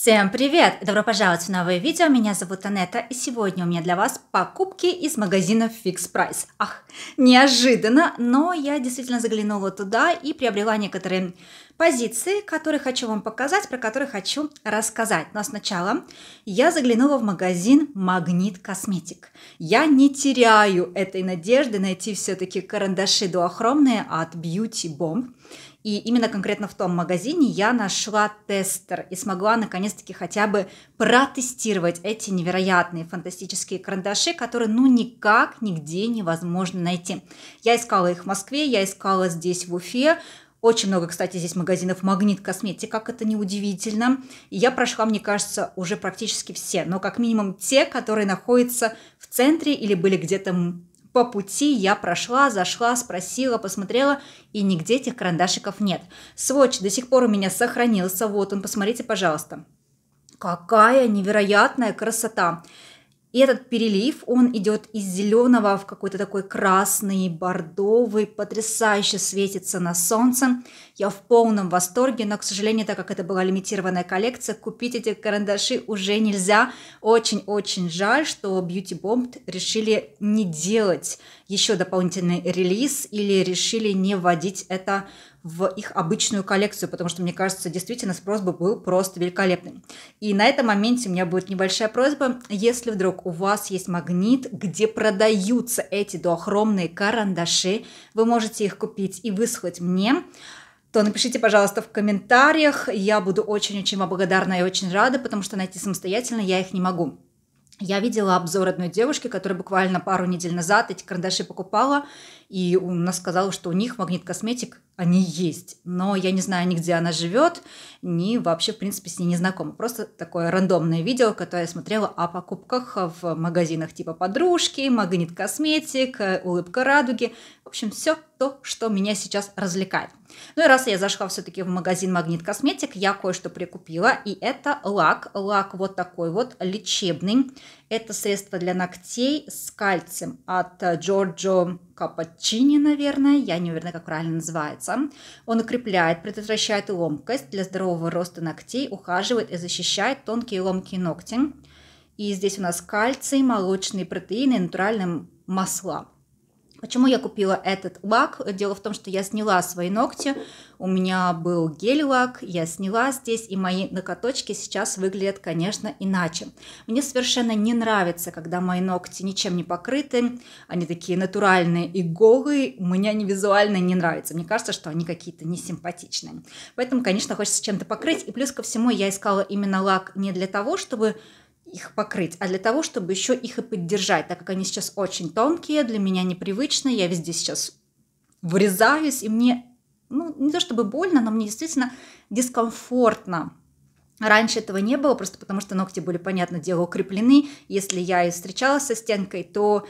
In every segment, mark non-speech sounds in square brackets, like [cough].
Всем привет! Добро пожаловать в новое видео. Меня зовут Анетта, и сегодня у меня для вас покупки из магазина Fix Price. Ах, неожиданно, но я действительно заглянула туда и приобрела некоторые позиции, которые хочу вам показать, про которые хочу рассказать. Но сначала я заглянула в магазин Магнит Косметик. Я не теряю этой надежды найти все-таки карандаши дуохромные от Beauty Bomb. И именно конкретно в том магазине я нашла тестер и смогла наконец-таки хотя бы протестировать эти невероятные фантастические карандаши, которые ну никак нигде невозможно найти. Я искала их в Москве, я искала здесь в Уфе, очень много, кстати, здесь магазинов «Магнит Косметика», как это неудивительно. И я прошла, мне кажется, уже практически все, но как минимум те, которые находятся в центре или были где-то по пути я прошла, зашла, спросила, посмотрела, и нигде этих карандашиков нет. Сводч до сих пор у меня сохранился, вот он, посмотрите, пожалуйста. Какая невероятная красота! И этот перелив, он идет из зеленого в какой-то такой красный, бордовый, потрясающе светится на солнце. Я в полном восторге, но, к сожалению, так как это была лимитированная коллекция, купить эти карандаши уже нельзя. Очень-очень жаль, что Beauty Bomb решили не делать еще дополнительный релиз или решили не вводить это в их обычную коллекцию, потому что, мне кажется, действительно спрос бы был просто великолепным. И на этом моменте у меня будет небольшая просьба, если вдруг у вас есть магнит, где продаются эти дуохромные карандаши, вы можете их купить и выслать мне, то напишите, пожалуйста, в комментариях. Я буду очень-очень вам благодарна и очень рада, потому что найти самостоятельно я их не могу. Я видела обзор одной девушки, которая буквально пару недель назад эти карандаши покупала, и она сказала, что у них магнит косметик они есть, но я не знаю ни где она живет, ни вообще, в принципе, с ней не знакома. Просто такое рандомное видео, которое я смотрела о покупках в магазинах типа «Подружки», «Магнит косметик», э, «Улыбка радуги». В общем, все то, что меня сейчас развлекает. Ну и раз я зашла все-таки в магазин «Магнит косметик», я кое-что прикупила, и это лак. Лак вот такой вот лечебный. Это средство для ногтей с кальцием от Джорджо э, Капачини, наверное, я не уверена, как правильно называется. Он укрепляет, предотвращает ломкость для здорового роста ногтей, ухаживает и защищает тонкие ломкие ногти. И здесь у нас кальций, молочные протеины и натуральные масла. Почему я купила этот лак? Дело в том, что я сняла свои ногти, у меня был гель-лак, я сняла здесь, и мои ноготочки сейчас выглядят, конечно, иначе. Мне совершенно не нравится, когда мои ногти ничем не покрыты, они такие натуральные и голые, мне они визуально не нравятся, мне кажется, что они какие-то несимпатичные. Поэтому, конечно, хочется чем-то покрыть, и плюс ко всему я искала именно лак не для того, чтобы их покрыть, а для того, чтобы еще их и поддержать, так как они сейчас очень тонкие, для меня непривычно, я везде сейчас врезаюсь и мне, ну, не то чтобы больно, но мне действительно дискомфортно. Раньше этого не было, просто потому что ногти были, понятно дело, укреплены. Если я и встречалась со стенкой, то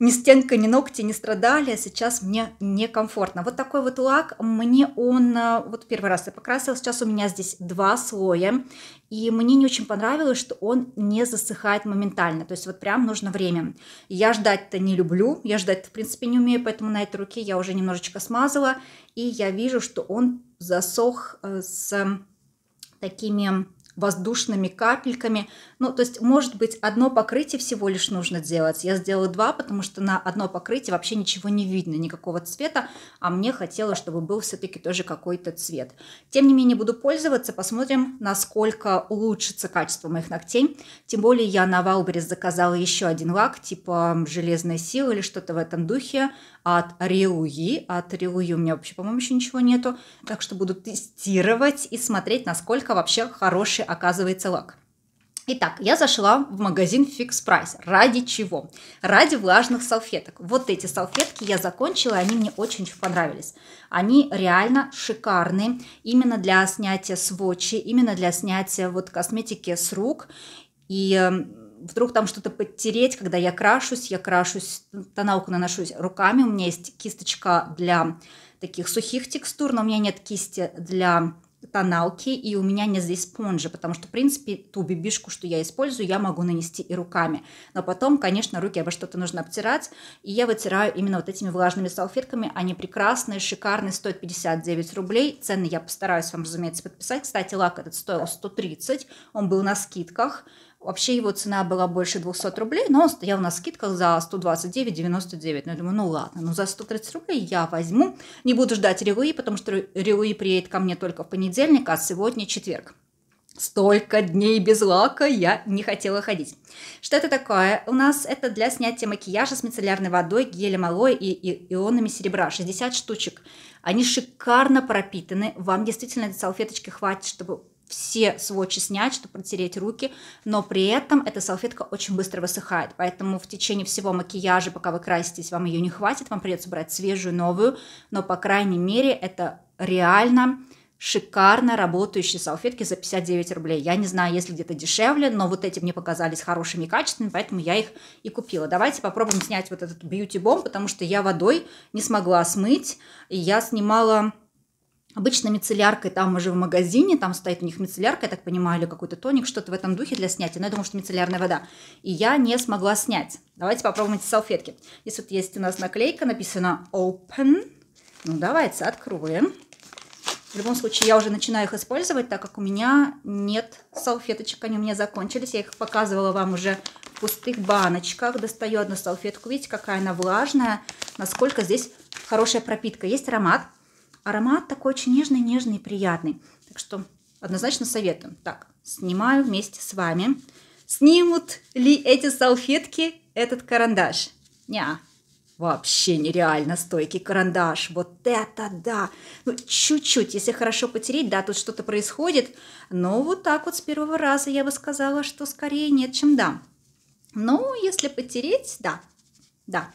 ни стенка, ни ногти не страдали, а сейчас мне некомфортно. Вот такой вот лак, мне он, э, вот первый раз я покрасила, сейчас у меня здесь два слоя, и мне не очень понравилось, что он не засыхает моментально, то есть вот прям нужно время. Я ждать-то не люблю, я ждать-то в принципе не умею, поэтому на этой руке я уже немножечко смазала, и я вижу, что он засох э, с такими воздушными капельками. Ну, то есть, может быть, одно покрытие всего лишь нужно делать. Я сделала два, потому что на одно покрытие вообще ничего не видно, никакого цвета, а мне хотелось, чтобы был все-таки тоже какой-то цвет. Тем не менее, буду пользоваться, посмотрим, насколько улучшится качество моих ногтей. Тем более, я на Валберес заказала еще один лак, типа «Железная сила» или что-то в этом духе от Риуи. От Риуи у меня вообще, по-моему, еще ничего нету. Так что буду тестировать и смотреть, насколько вообще хорошие оказывается лак. Итак, я зашла в магазин Fix Price. Ради чего? Ради влажных салфеток. Вот эти салфетки я закончила, они мне очень понравились. Они реально шикарные, именно для снятия свочи, именно для снятия вот косметики с рук. И эм, вдруг там что-то подтереть, когда я крашусь, я крашусь, тоналку наношусь руками. У меня есть кисточка для таких сухих текстур, но у меня нет кисти для тоналки, и у меня не здесь спонжа, потому что, в принципе, ту бибишку, что я использую, я могу нанести и руками. Но потом, конечно, руки обо что-то нужно обтирать, и я вытираю именно вот этими влажными салфетками. Они прекрасные, шикарные, стоят 59 рублей. Цены я постараюсь вам, разумеется, подписать. Кстати, лак этот стоил 130, он был на скидках. Вообще его цена была больше 200 рублей, но он стоял на скидках за 129,99. Ну, я думаю, ну ладно, ну за 130 рублей я возьму. Не буду ждать Рилуи, потому что Рилуи приедет ко мне только в понедельник, а сегодня четверг. Столько дней без лака я не хотела ходить. Что это такое? У нас это для снятия макияжа с мицеллярной водой, гелем алоэ и, ионами серебра. 60 штучек. Они шикарно пропитаны. Вам действительно этой салфеточки хватит, чтобы все сводчи снять, чтобы протереть руки, но при этом эта салфетка очень быстро высыхает, поэтому в течение всего макияжа, пока вы краситесь, вам ее не хватит, вам придется брать свежую, новую, но, по крайней мере, это реально шикарно работающие салфетки за 59 рублей. Я не знаю, если где-то дешевле, но вот эти мне показались хорошими и качественными, поэтому я их и купила. Давайте попробуем снять вот этот бьюти-бомб, потому что я водой не смогла смыть, и я снимала Обычно мицелляркой, там уже в магазине, там стоит у них мицеллярка, я так понимаю, или какой-то тоник, что-то в этом духе для снятия. Но я думаю, что мицеллярная вода. И я не смогла снять. Давайте попробуем эти салфетки. Здесь вот есть у нас наклейка, написано open. Ну, давайте откроем. В любом случае, я уже начинаю их использовать, так как у меня нет салфеточек, они у меня закончились. Я их показывала вам уже в пустых баночках. Достаю одну салфетку, видите, какая она влажная, насколько здесь хорошая пропитка. Есть аромат Аромат такой очень нежный, нежный и приятный. Так что однозначно советуем. Так, снимаю вместе с вами. Снимут ли эти салфетки этот карандаш? Ня, Вообще нереально стойкий карандаш. Вот это да. Ну, чуть-чуть, если хорошо потереть, да, тут что-то происходит. Но вот так вот с первого раза я бы сказала, что скорее нет, чем да. Но если потереть, да, да,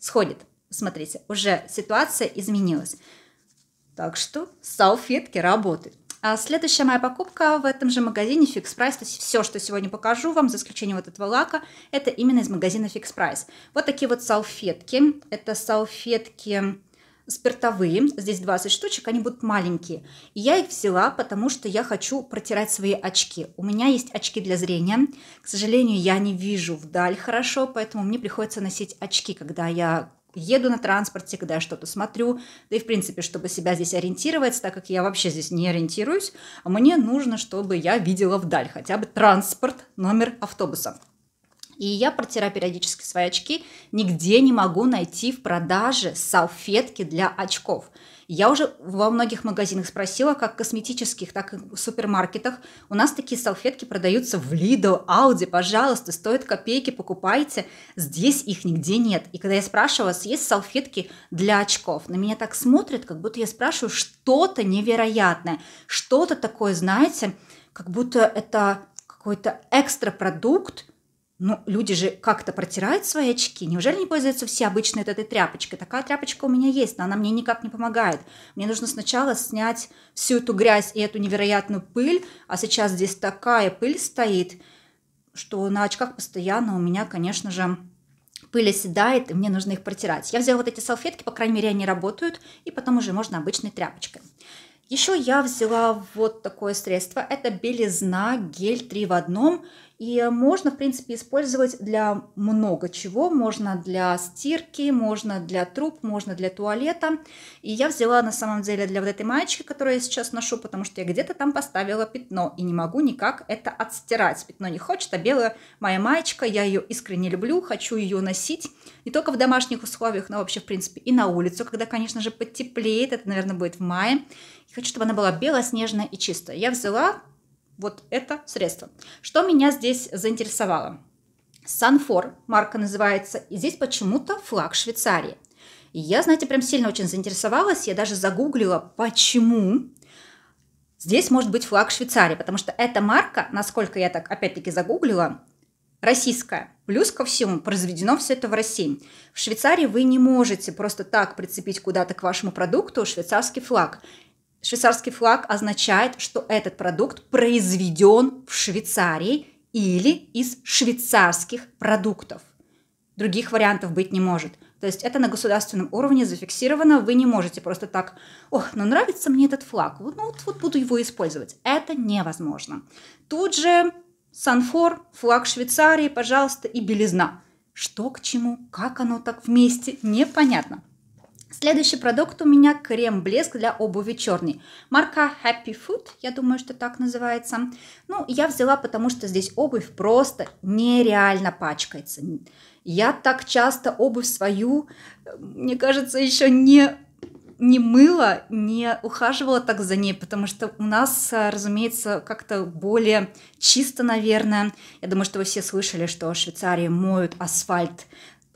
сходит. Смотрите, уже ситуация изменилась. Так что салфетки работают. А следующая моя покупка в этом же магазине Fix Price. То есть все, что сегодня покажу вам, за исключением вот этого лака, это именно из магазина Fix Price. Вот такие вот салфетки. Это салфетки спиртовые, здесь 20 штучек, они будут маленькие. И я их взяла, потому что я хочу протирать свои очки. У меня есть очки для зрения. К сожалению, я не вижу вдаль хорошо, поэтому мне приходится носить очки, когда я еду на транспорте, когда я что-то смотрю, да и, в принципе, чтобы себя здесь ориентировать, так как я вообще здесь не ориентируюсь, мне нужно, чтобы я видела вдаль хотя бы транспорт, номер автобуса. И я, протираю периодически свои очки, нигде не могу найти в продаже салфетки для очков – я уже во многих магазинах спросила, как косметических, так и в супермаркетах. У нас такие салфетки продаются в Лидо, Ауди, пожалуйста, стоят копейки, покупайте. Здесь их нигде нет. И когда я спрашиваю, у есть салфетки для очков, на меня так смотрят, как будто я спрашиваю что-то невероятное, что-то такое, знаете, как будто это какой-то экстра продукт, ну, люди же как-то протирают свои очки. Неужели не пользуются все обычной вот этой тряпочкой? Такая тряпочка у меня есть, но она мне никак не помогает. Мне нужно сначала снять всю эту грязь и эту невероятную пыль, а сейчас здесь такая пыль стоит, что на очках постоянно у меня, конечно же, пыль оседает, и мне нужно их протирать. Я взяла вот эти салфетки, по крайней мере, они работают, и потом уже можно обычной тряпочкой. Еще я взяла вот такое средство. Это белизна, гель 3 в одном – и можно, в принципе, использовать для много чего. Можно для стирки, можно для труб, можно для туалета. И я взяла на самом деле для вот этой маечки, которую я сейчас ношу, потому что я где-то там поставила пятно и не могу никак это отстирать. Пятно не хочет, а белая моя маечка, я ее искренне люблю, хочу ее носить. Не только в домашних условиях, но вообще, в принципе, и на улицу, когда, конечно же, потеплеет. Это, наверное, будет в мае. хочу, чтобы она была белоснежная и чистая. Я взяла вот это средство. Что меня здесь заинтересовало? Санфор, марка называется, и здесь почему-то флаг Швейцарии. И я, знаете, прям сильно очень заинтересовалась, я даже загуглила, почему здесь может быть флаг Швейцарии, потому что эта марка, насколько я так опять-таки загуглила, российская. Плюс ко всему, произведено все это в России. В Швейцарии вы не можете просто так прицепить куда-то к вашему продукту швейцарский флаг. Швейцарский флаг означает, что этот продукт произведен в Швейцарии или из швейцарских продуктов. Других вариантов быть не может. То есть это на государственном уровне зафиксировано, вы не можете просто так, ох, ну нравится мне этот флаг, вот, ну вот, вот буду его использовать. Это невозможно. Тут же Санфор, флаг Швейцарии, пожалуйста, и белизна. Что к чему, как оно так вместе, непонятно. Следующий продукт у меня крем-блеск для обуви черный. Марка Happy Foot, я думаю, что так называется. Ну, я взяла, потому что здесь обувь просто нереально пачкается. Я так часто обувь свою, мне кажется, еще не не мыла, не ухаживала так за ней, потому что у нас, разумеется, как-то более чисто, наверное. Я думаю, что вы все слышали, что в Швейцарии моют асфальт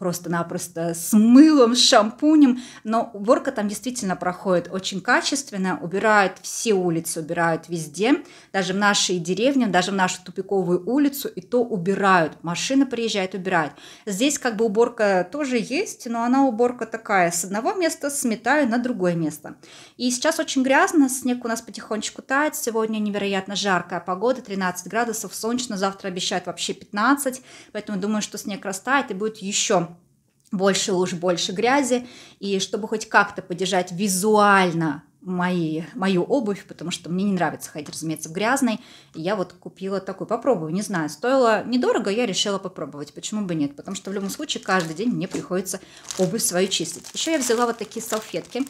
просто-напросто с мылом, с шампунем. Но уборка там действительно проходит очень качественно, убирают все улицы, убирают везде, даже в нашей деревне, даже в нашу тупиковую улицу, и то убирают. Машина приезжает, убирает. Здесь как бы уборка тоже есть, но она уборка такая, с одного места сметаю на другое место. И сейчас очень грязно, снег у нас потихонечку тает, сегодня невероятно жаркая погода, 13 градусов, солнечно, завтра обещают вообще 15, поэтому думаю, что снег растает и будет еще больше луж, больше грязи, и чтобы хоть как-то поддержать визуально мои, мою обувь, потому что мне не нравится ходить, разумеется, в грязной. я вот купила такую, попробую, не знаю, стоило недорого, я решила попробовать, почему бы нет, потому что в любом случае каждый день мне приходится обувь свою чистить. Еще я взяла вот такие салфетки,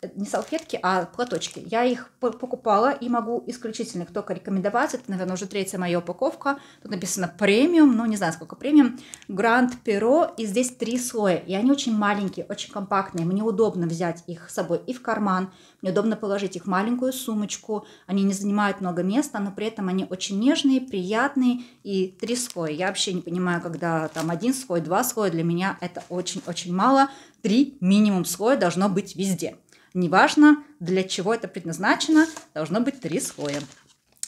Э, не салфетки, а платочки. Я их покупала и могу исключительно их только рекомендовать. Это, наверное, уже третья моя упаковка. Тут написано премиум, ну не знаю, сколько премиум. Гранд Перо. И здесь три слоя. И они очень маленькие, очень компактные. Мне удобно взять их с собой и в карман. Мне удобно положить их в маленькую сумочку. Они не занимают много места, но при этом они очень нежные, приятные. И три слоя. Я вообще не понимаю, когда там один слой, два слоя. Для меня это очень-очень мало. Три минимум слоя должно быть везде. Неважно, для чего это предназначено, должно быть три слоя.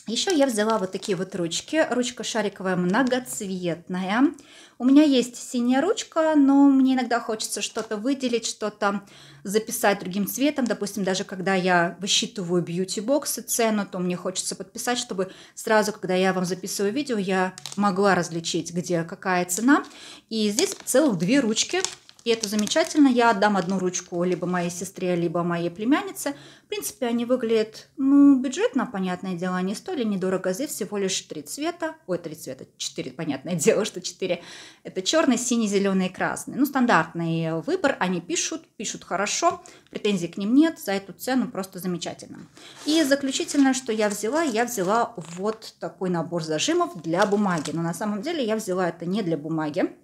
Еще я взяла вот такие вот ручки. Ручка шариковая многоцветная. У меня есть синяя ручка, но мне иногда хочется что-то выделить, что-то записать другим цветом. Допустим, даже когда я высчитываю бьюти-боксы, цену, то мне хочется подписать, чтобы сразу, когда я вам записываю видео, я могла различить, где какая цена. И здесь целых две ручки и это замечательно. Я отдам одну ручку либо моей сестре, либо моей племяннице. В принципе, они выглядят, ну, бюджетно, понятное дело, они стоили недорого. Здесь всего лишь три цвета. Ой, три цвета, четыре, понятное [laughs] дело, что четыре. Это черный, синий, зеленый и красный. Ну, стандартный выбор. Они пишут, пишут хорошо. Претензий к ним нет. За эту цену просто замечательно. И заключительное, что я взяла, я взяла вот такой набор зажимов для бумаги. Но на самом деле я взяла это не для бумаги.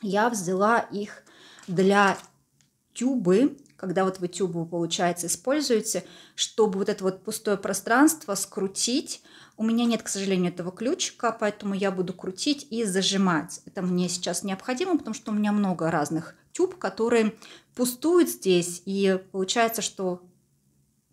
Я взяла их для тюбы, когда вот вы тюбу, получается, используете, чтобы вот это вот пустое пространство скрутить. У меня нет, к сожалению, этого ключика, поэтому я буду крутить и зажимать. Это мне сейчас необходимо, потому что у меня много разных тюб, которые пустуют здесь, и получается, что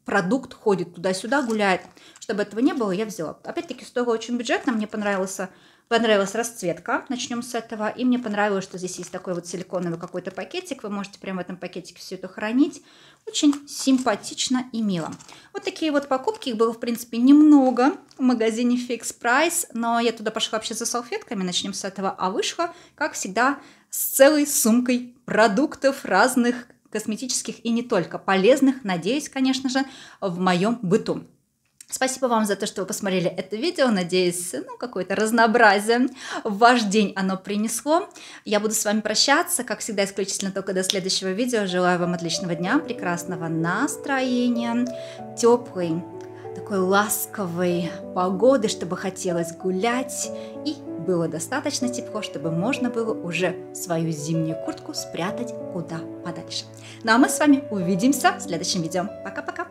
продукт ходит туда-сюда, гуляет. Чтобы этого не было, я взяла. Опять-таки, стоило очень бюджетно, мне понравился понравилась расцветка, начнем с этого. И мне понравилось, что здесь есть такой вот силиконовый какой-то пакетик. Вы можете прямо в этом пакетике все это хранить. Очень симпатично и мило. Вот такие вот покупки. Их было, в принципе, немного в магазине Fix Price. Но я туда пошла вообще за салфетками. Начнем с этого. А вышла, как всегда, с целой сумкой продуктов разных косметических и не только полезных, надеюсь, конечно же, в моем быту. Спасибо вам за то, что вы посмотрели это видео. Надеюсь, ну, какое-то разнообразие в ваш день оно принесло. Я буду с вами прощаться, как всегда, исключительно только до следующего видео. Желаю вам отличного дня, прекрасного настроения, теплой, такой ласковой погоды, чтобы хотелось гулять и было достаточно тепло, чтобы можно было уже свою зимнюю куртку спрятать куда подальше. Ну а мы с вами увидимся в следующем видео. Пока-пока!